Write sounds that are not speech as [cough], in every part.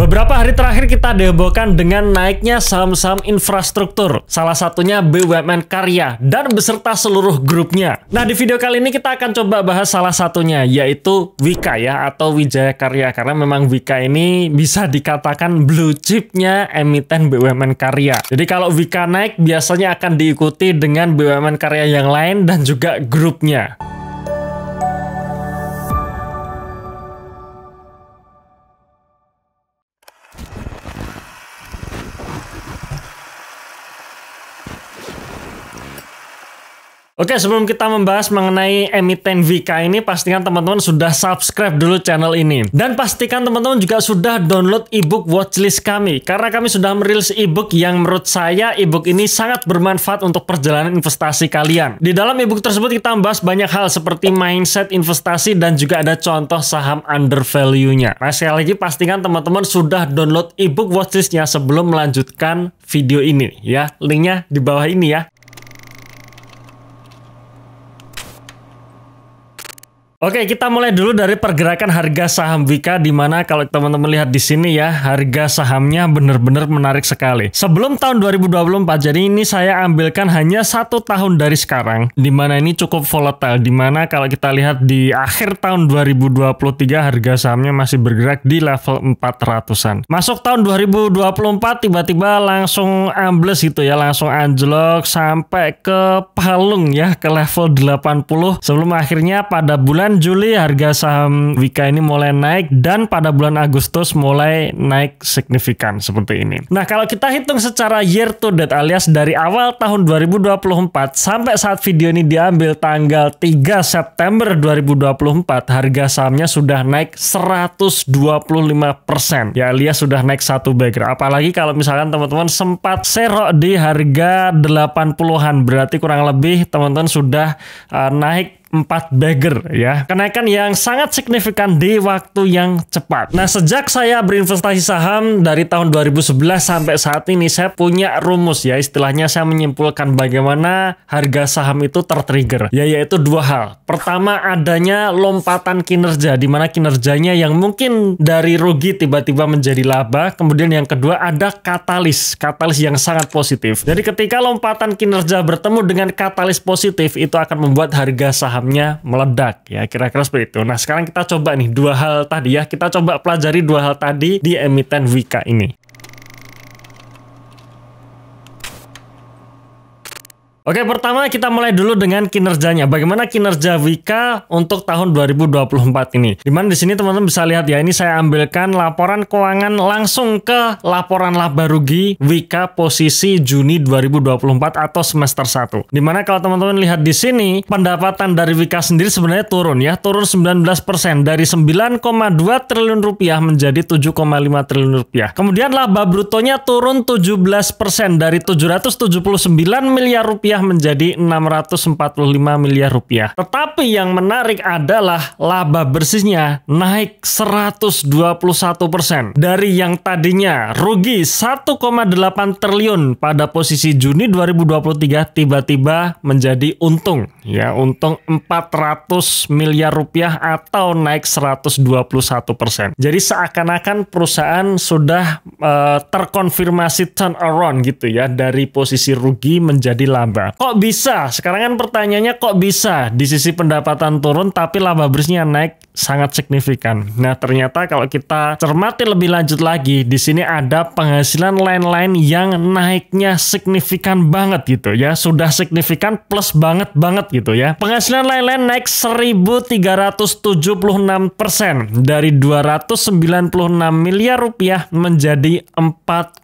Beberapa hari terakhir kita dihebohkan dengan naiknya saham-saham infrastruktur, salah satunya BUMN Karya dan beserta seluruh grupnya. Nah, di video kali ini kita akan coba bahas salah satunya yaitu Wika ya atau Wijaya Karya karena memang Wika ini bisa dikatakan blue chipnya emiten BUMN Karya. Jadi kalau Wika naik biasanya akan diikuti dengan BUMN Karya yang lain dan juga grupnya. Oke, sebelum kita membahas mengenai emiten VK ini, pastikan teman-teman sudah subscribe dulu channel ini. Dan pastikan teman-teman juga sudah download ebook watchlist kami, karena kami sudah merilis ebook yang menurut saya ebook ini sangat bermanfaat untuk perjalanan investasi kalian. Di dalam ebook tersebut kita membahas banyak hal seperti mindset investasi dan juga ada contoh saham under value-nya. Nah, sekali lagi pastikan teman-teman sudah download ebook watchlistnya sebelum melanjutkan video ini ya. Linknya di bawah ini ya. Oke, kita mulai dulu dari pergerakan harga saham Wika di mana kalau teman-teman lihat di sini ya, harga sahamnya benar-benar menarik sekali. Sebelum tahun 2024, jadi ini saya ambilkan hanya satu tahun dari sekarang, di mana ini cukup volatile, di mana kalau kita lihat di akhir tahun 2023 harga sahamnya masih bergerak di level 400-an. Masuk tahun 2024 tiba-tiba langsung ambles gitu ya, langsung anjlok sampai ke palung ya, ke level 80 sebelum akhirnya pada bulan Bulan Juli harga saham Wika ini mulai naik dan pada bulan Agustus mulai naik signifikan seperti ini. Nah, kalau kita hitung secara year to date alias dari awal tahun 2024 sampai saat video ini diambil tanggal 3 September 2024, harga sahamnya sudah naik 125%. Ya, alias sudah naik satu background. Apalagi kalau misalkan teman-teman sempat serok di harga 80-an, berarti kurang lebih teman-teman sudah uh, naik 4 bagger ya. Kenaikan yang sangat signifikan di waktu yang cepat. Nah, sejak saya berinvestasi saham dari tahun 2011 sampai saat ini saya punya rumus ya. Istilahnya saya menyimpulkan bagaimana harga saham itu tertrigger. Ya yaitu dua hal. Pertama adanya lompatan kinerja di mana kinerjanya yang mungkin dari rugi tiba-tiba menjadi laba. Kemudian yang kedua ada katalis, katalis yang sangat positif. Jadi ketika lompatan kinerja bertemu dengan katalis positif itu akan membuat harga saham sahamnya meledak ya kira-kira seperti itu. Nah sekarang kita coba nih dua hal tadi ya kita coba pelajari dua hal tadi di emiten Wika ini. Oke, pertama kita mulai dulu dengan kinerjanya. Bagaimana kinerja Wika untuk tahun 2024 ini? Dimana di sini teman-teman bisa lihat ya, ini saya ambilkan laporan keuangan langsung ke laporan laba rugi Wika posisi Juni 2024 atau semester 1. Dimana kalau teman-teman lihat di sini, pendapatan dari Wika sendiri sebenarnya turun ya, turun 19% dari 9,2 triliun rupiah menjadi 7,5 triliun rupiah. Kemudian laba brutonya turun 17% dari 779 miliar rupiah rupiah menjadi 645 miliar rupiah. Tetapi yang menarik adalah laba bersihnya naik 121 persen dari yang tadinya rugi 1,8 triliun pada posisi Juni 2023 tiba-tiba menjadi untung ya untung 400 miliar rupiah atau naik 121 persen. Jadi seakan-akan perusahaan sudah uh, terkonfirmasi around gitu ya dari posisi rugi menjadi laba kita. Kok bisa? Sekarang kan pertanyaannya kok bisa di sisi pendapatan turun tapi laba bersihnya naik sangat signifikan. Nah, ternyata kalau kita cermati lebih lanjut lagi, di sini ada penghasilan lain-lain yang naiknya signifikan banget gitu ya. Sudah signifikan plus banget banget gitu ya. Penghasilan lain-lain naik 1376% dari 296 miliar rupiah menjadi 4,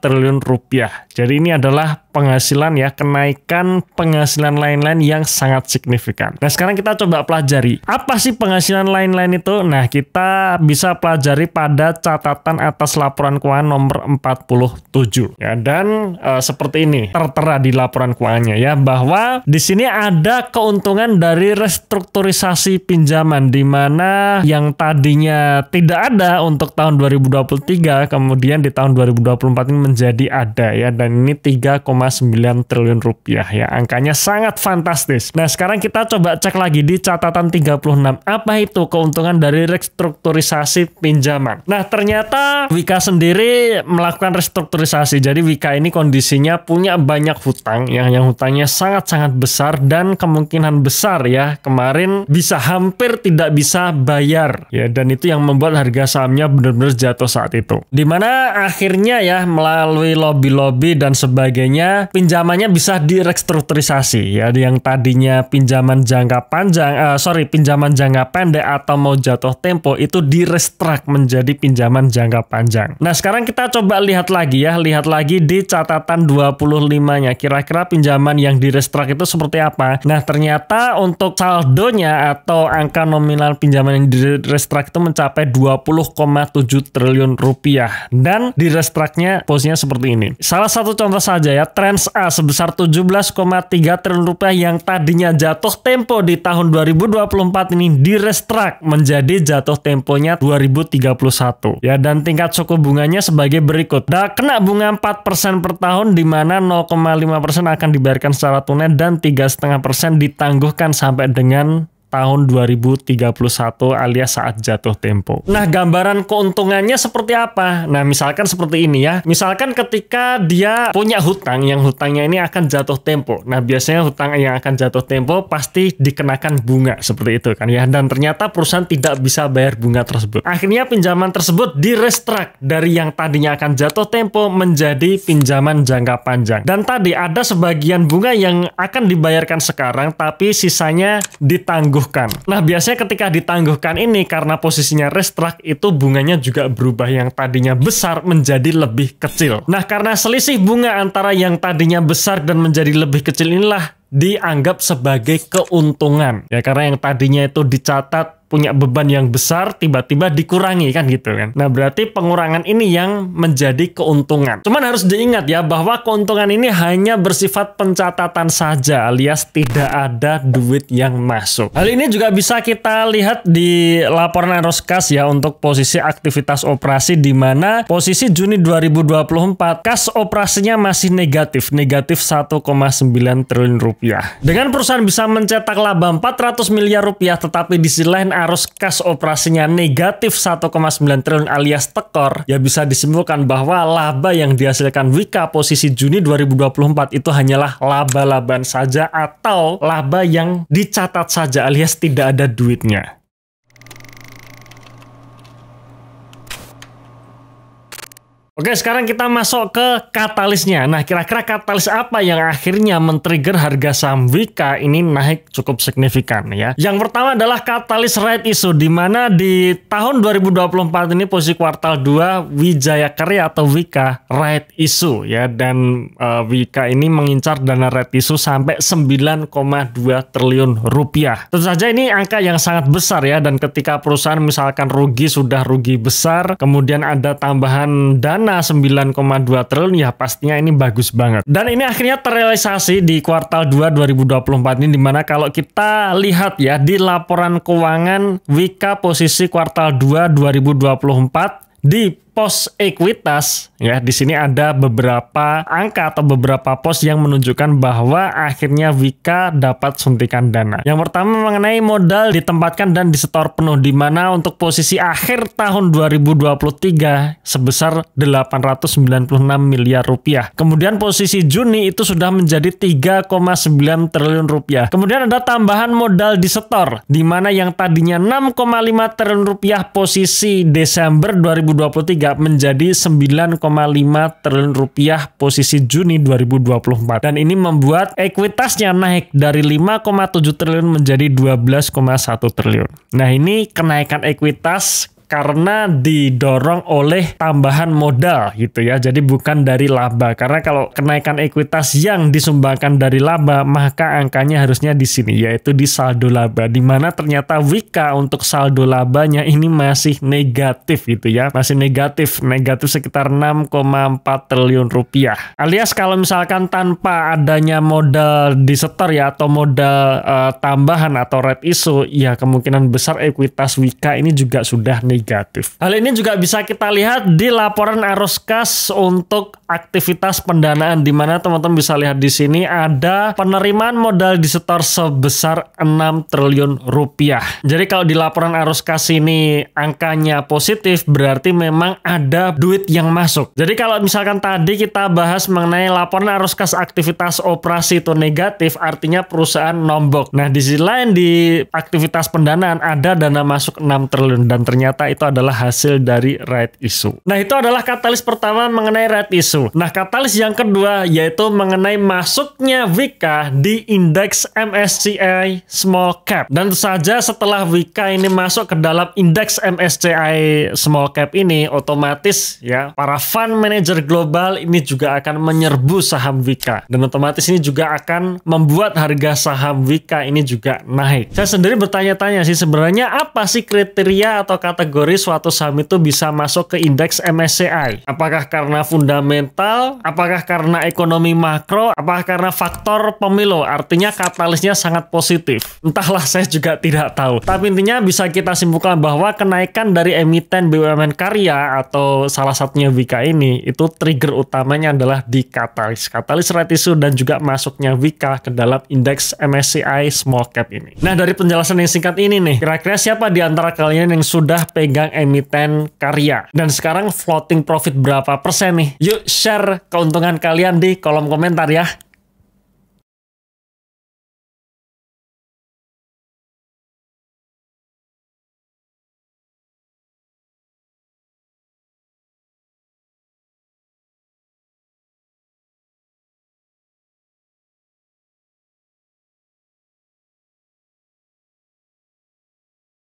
triliun rupiah. Jadi ini adalah penghasilan ya, kenaikan penghasilan lain-lain yang sangat signifikan. Nah, sekarang kita coba pelajari. Apa sih penghasilan lain-lain itu? Nah, kita bisa pelajari pada catatan atas laporan keuangan nomor 47. Ya, dan e, seperti ini tertera di laporan keuangannya ya bahwa di sini ada keuntungan dari restrukturisasi pinjaman di mana yang tadinya tidak ada untuk tahun 2023 kemudian di tahun 2024 ini menjadi ada ya dan ini 3, triliun rupiah ya. Angkanya sangat fantastis. Nah, sekarang kita coba cek lagi di catatan 36. Apa itu keuntungan dari restrukturisasi pinjaman? Nah, ternyata Wika sendiri melakukan restrukturisasi. Jadi Wika ini kondisinya punya banyak hutang yang yang hutangnya sangat-sangat besar dan kemungkinan besar ya kemarin bisa hampir tidak bisa bayar ya dan itu yang membuat harga sahamnya benar-benar jatuh saat itu. Dimana akhirnya ya melalui lobby-lobby dan sebagainya pinjamannya bisa direstrukturisasi ya yang tadinya pinjaman jangka panjang uh, sorry pinjaman jangka pendek atau mau jatuh tempo itu direstrak menjadi pinjaman jangka panjang. Nah sekarang kita coba lihat lagi ya lihat lagi di catatan 25-nya kira-kira pinjaman yang direstrak itu seperti apa. Nah ternyata untuk saldonya atau angka nominal pinjaman yang direstrak itu mencapai 20,7 triliun rupiah dan direstraknya posisinya seperti ini. Salah satu contoh saja ya A sebesar 17,3 triliun rupiah yang tadinya jatuh tempo di tahun 2024 ini direstrak menjadi jatuh temponya 2031. Ya dan tingkat suku bunganya sebagai berikut. Dah kena bunga 4% per tahun di mana 0,5% akan dibayarkan secara tunai dan 3,5% ditangguhkan sampai dengan tahun 2031 alias saat jatuh tempo. Nah, gambaran keuntungannya seperti apa? Nah, misalkan seperti ini ya. Misalkan ketika dia punya hutang yang hutangnya ini akan jatuh tempo. Nah, biasanya hutang yang akan jatuh tempo pasti dikenakan bunga seperti itu kan ya. Dan ternyata perusahaan tidak bisa bayar bunga tersebut. Akhirnya pinjaman tersebut direstruk dari yang tadinya akan jatuh tempo menjadi pinjaman jangka panjang. Dan tadi ada sebagian bunga yang akan dibayarkan sekarang tapi sisanya ditangguh ditangguhkan. Nah, biasanya ketika ditangguhkan ini karena posisinya restruct itu bunganya juga berubah yang tadinya besar menjadi lebih kecil. Nah, karena selisih bunga antara yang tadinya besar dan menjadi lebih kecil inilah dianggap sebagai keuntungan. Ya karena yang tadinya itu dicatat punya beban yang besar tiba-tiba dikurangi kan gitu kan. Nah berarti pengurangan ini yang menjadi keuntungan. Cuman harus diingat ya bahwa keuntungan ini hanya bersifat pencatatan saja alias tidak ada duit yang masuk. Hal ini juga bisa kita lihat di laporan kas ya untuk posisi aktivitas operasi di mana posisi Juni 2024 kas operasinya masih negatif, negatif 1,9 triliun rupiah. Dengan perusahaan bisa mencetak laba 400 miliar rupiah tetapi di sisi lain arus kas operasinya negatif 1,9 triliun alias tekor, ya bisa disimpulkan bahwa laba yang dihasilkan Wika posisi Juni 2024 itu hanyalah laba-laban saja atau laba yang dicatat saja alias tidak ada duitnya. Oke, sekarang kita masuk ke katalisnya. Nah, kira-kira katalis apa yang akhirnya men-trigger harga saham Wika ini naik cukup signifikan ya. Yang pertama adalah katalis right issue di mana di tahun 2024 ini posisi kuartal 2 Wijaya Karya atau Wika right issue ya dan uh, eh, Wika ini mengincar dana right issue sampai 9,2 triliun rupiah. Tentu saja ini angka yang sangat besar ya dan ketika perusahaan misalkan rugi sudah rugi besar, kemudian ada tambahan dan dana 9,2 triliun ya pastinya ini bagus banget. Dan ini akhirnya terrealisasi di kuartal 2 2024 ini dimana kalau kita lihat ya di laporan keuangan Wika posisi kuartal 2 2024 di pos ekuitas ya di sini ada beberapa angka atau beberapa pos yang menunjukkan bahwa akhirnya Wika dapat suntikan dana. Yang pertama mengenai modal ditempatkan dan disetor penuh di mana untuk posisi akhir tahun 2023 sebesar 896 miliar rupiah. Kemudian posisi Juni itu sudah menjadi 3,9 triliun rupiah. Kemudian ada tambahan modal disetor di mana yang tadinya 6,5 triliun rupiah posisi Desember 2023 hingga menjadi 9,5 triliun rupiah posisi Juni 2024 dan ini membuat ekuitasnya naik dari 5,7 triliun menjadi 12,1 triliun. Nah ini kenaikan ekuitas karena didorong oleh tambahan modal gitu ya. Jadi bukan dari laba. Karena kalau kenaikan ekuitas yang disumbangkan dari laba, maka angkanya harusnya di sini yaitu di saldo laba. Di mana ternyata Wika untuk saldo labanya ini masih negatif gitu ya. Masih negatif, negatif sekitar 6,4 triliun rupiah. Alias kalau misalkan tanpa adanya modal disetor ya atau modal uh, tambahan atau red issue, ya kemungkinan besar ekuitas Wika ini juga sudah negatif negatif. Hal ini juga bisa kita lihat di laporan arus kas untuk aktivitas pendanaan di mana teman-teman bisa lihat di sini ada penerimaan modal disetor sebesar 6 triliun rupiah. Jadi kalau di laporan arus kas ini angkanya positif berarti memang ada duit yang masuk. Jadi kalau misalkan tadi kita bahas mengenai laporan arus kas aktivitas operasi itu negatif artinya perusahaan nombok. Nah di sisi lain di aktivitas pendanaan ada dana masuk 6 triliun dan ternyata maka itu adalah hasil dari right issue. Nah, itu adalah katalis pertama mengenai right issue. Nah, katalis yang kedua yaitu mengenai masuknya Wika di indeks MSCI Small Cap. Dan saja setelah Wika ini masuk ke dalam indeks MSCI Small Cap ini, otomatis ya para fund manager global ini juga akan menyerbu saham Wika. Dan otomatis ini juga akan membuat harga saham Wika ini juga naik. Saya sendiri bertanya-tanya sih sebenarnya apa sih kriteria atau kategori kategori suatu saham itu bisa masuk ke indeks MSCI? Apakah karena fundamental? Apakah karena ekonomi makro? Apakah karena faktor pemilu? Artinya katalisnya sangat positif. Entahlah [laughs] saya juga tidak tahu. Tapi intinya bisa kita simpulkan bahwa kenaikan dari emiten BUMN karya atau salah satunya Wika ini itu trigger utamanya adalah di katalis. Katalis RetiSu dan juga masuknya Wika ke dalam indeks MSCI small cap ini. Nah, dari penjelasan yang singkat ini nih, kira-kira siapa di antara kalian yang sudah pegang pemegang emiten karya. Dan sekarang floating profit berapa persen nih? Yuk share keuntungan kalian di kolom komentar ya.